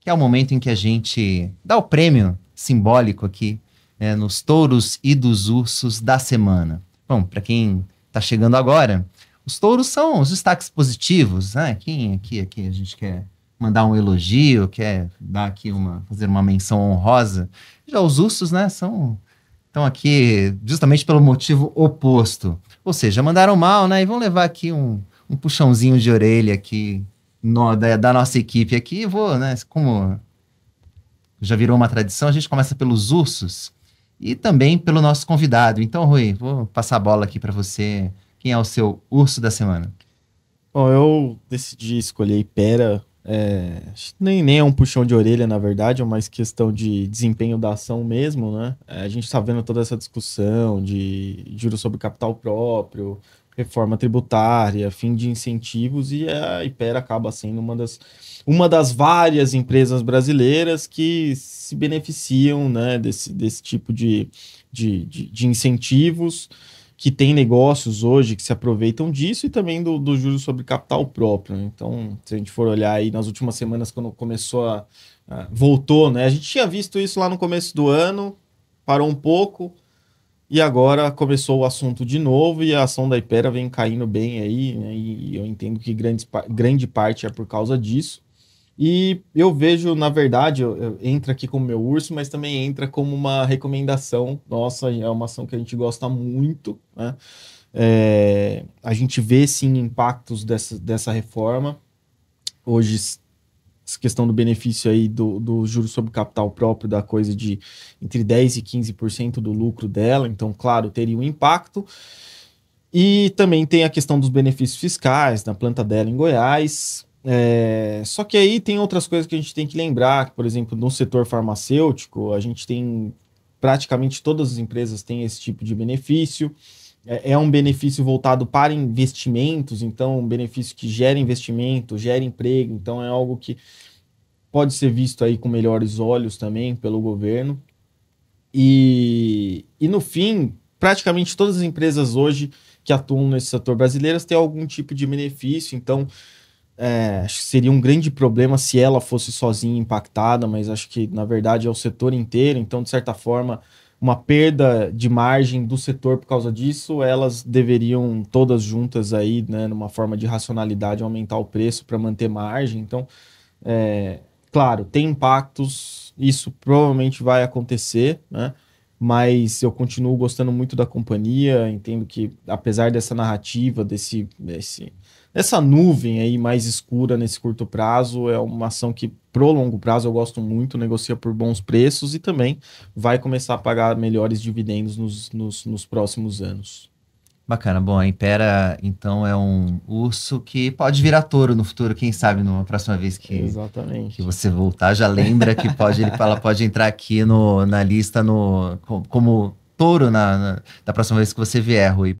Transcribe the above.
que é o momento em que a gente dá o prêmio simbólico aqui né, nos touros e dos ursos da semana. Bom, para quem está chegando agora, os touros são os destaques positivos, né? Quem aqui, aqui a gente quer mandar um elogio, quer dar aqui uma, fazer uma menção honrosa. Já os ursos, né, são estão aqui justamente pelo motivo oposto. Ou seja, mandaram mal, né, e vão levar aqui um, um puxãozinho de orelha aqui no, da, da, nossa equipe aqui, vou, né? Como já virou uma tradição, a gente começa pelos ursos e também pelo nosso convidado. Então, Rui, vou passar a bola aqui para você. Quem é o seu urso da semana? Bom, eu decidi escolher Ipera é, nem, nem é um puxão de orelha, na verdade, é mais questão de desempenho da ação mesmo, né? É, a gente está vendo toda essa discussão de juros sobre capital próprio, reforma tributária, fim de incentivos, e a Ipera acaba sendo uma das, uma das várias empresas brasileiras que se beneficiam né, desse, desse tipo de, de, de, de incentivos que tem negócios hoje que se aproveitam disso e também do, do juros sobre capital próprio. Né? Então, se a gente for olhar aí nas últimas semanas, quando começou a, a. voltou, né? A gente tinha visto isso lá no começo do ano, parou um pouco. E agora começou o assunto de novo e a ação da Ipera vem caindo bem aí, né? e eu entendo que grande, grande parte é por causa disso. E eu vejo, na verdade, entra aqui como meu urso, mas também entra como uma recomendação. Nossa, é uma ação que a gente gosta muito, né? É, a gente vê sim impactos dessa, dessa reforma. Hoje, essa questão do benefício aí do, do juros sobre capital próprio, da coisa de entre 10% e 15% do lucro dela, então, claro, teria um impacto. E também tem a questão dos benefícios fiscais na planta dela em Goiás, é, só que aí tem outras coisas que a gente tem que lembrar, que, por exemplo, no setor farmacêutico, a gente tem praticamente todas as empresas têm esse tipo de benefício. É, é um benefício voltado para investimentos, então um benefício que gera investimento, gera emprego, então é algo que pode ser visto aí com melhores olhos também pelo governo. E, e no fim, praticamente todas as empresas hoje que atuam nesse setor brasileiras têm algum tipo de benefício, então é, acho que seria um grande problema se ela fosse sozinha impactada, mas acho que na verdade é o setor inteiro, então de certa forma uma perda de margem do setor por causa disso, elas deveriam todas juntas aí, né, numa forma de racionalidade, aumentar o preço para manter margem. Então, é, claro, tem impactos, isso provavelmente vai acontecer, né? Mas eu continuo gostando muito da companhia, entendo que apesar dessa narrativa, desse, desse essa nuvem aí mais escura nesse curto prazo. É uma ação que pro longo prazo eu gosto muito, negocia por bons preços e também vai começar a pagar melhores dividendos nos, nos, nos próximos anos. Bacana, bom, a Impera então é um urso que pode virar touro no futuro, quem sabe numa próxima vez que, Exatamente. que você voltar, já lembra que pode, ele, ela pode entrar aqui no, na lista no, como touro na, na, da próxima vez que você vier, Rui.